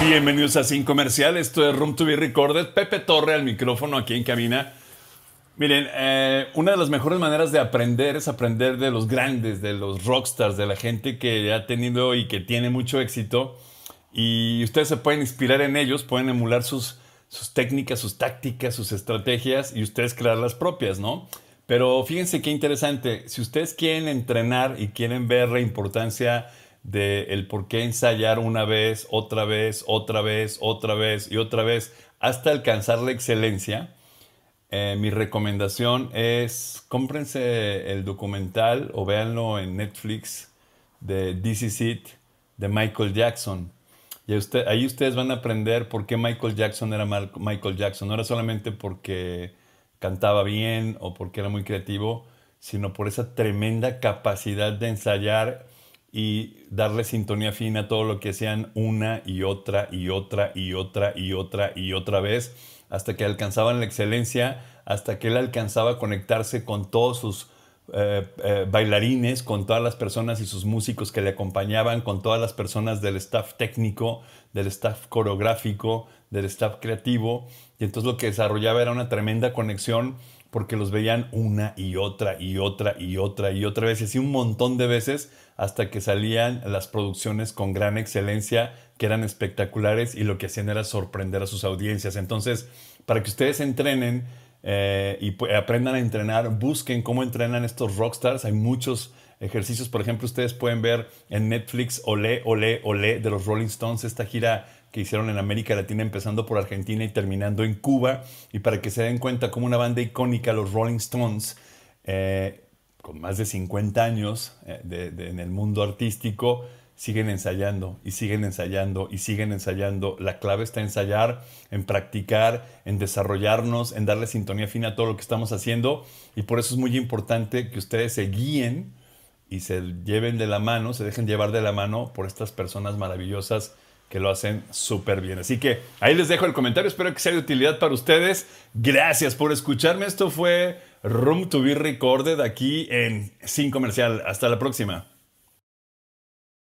Bienvenidos a Sin Comercial, esto es Room to Be Recorded. Pepe Torre al micrófono aquí en cabina. Miren, eh, una de las mejores maneras de aprender es aprender de los grandes, de los rockstars, de la gente que ha tenido y que tiene mucho éxito. Y ustedes se pueden inspirar en ellos, pueden emular sus, sus técnicas, sus tácticas, sus estrategias y ustedes crear las propias, ¿no? Pero fíjense qué interesante, si ustedes quieren entrenar y quieren ver la importancia de el por qué ensayar una vez, otra vez, otra vez, otra vez y otra vez hasta alcanzar la excelencia, eh, mi recomendación es cómprense el documental o véanlo en Netflix de This Is It de Michael Jackson. Y usted, ahí ustedes van a aprender por qué Michael Jackson era Michael Jackson. No era solamente porque cantaba bien o porque era muy creativo, sino por esa tremenda capacidad de ensayar y darle sintonía fina a todo lo que hacían una y otra y otra y otra y otra y otra vez hasta que alcanzaban la excelencia, hasta que él alcanzaba a conectarse con todos sus eh, eh, bailarines, con todas las personas y sus músicos que le acompañaban, con todas las personas del staff técnico, del staff coreográfico, del staff creativo. Y entonces lo que desarrollaba era una tremenda conexión porque los veían una y otra y otra y otra y otra vez, y así un montón de veces hasta que salían las producciones con gran excelencia, que eran espectaculares y lo que hacían era sorprender a sus audiencias. Entonces, para que ustedes entrenen eh, y aprendan a entrenar, busquen cómo entrenan estos rockstars. Hay muchos ejercicios, por ejemplo, ustedes pueden ver en Netflix Olé, Olé, Olé de los Rolling Stones, esta gira que hicieron en América Latina, empezando por Argentina y terminando en Cuba. Y para que se den cuenta como una banda icónica, los Rolling Stones, eh, con más de 50 años eh, en el mundo artístico, siguen ensayando y siguen ensayando y siguen ensayando. La clave está en ensayar, en practicar, en desarrollarnos, en darle sintonía fina a todo lo que estamos haciendo. Y por eso es muy importante que ustedes se guíen y se lleven de la mano, se dejen llevar de la mano por estas personas maravillosas que lo hacen súper bien. Así que ahí les dejo el comentario. Espero que sea de utilidad para ustedes. Gracias por escucharme. Esto fue Room to be Recorded aquí en Sin Comercial. Hasta la próxima.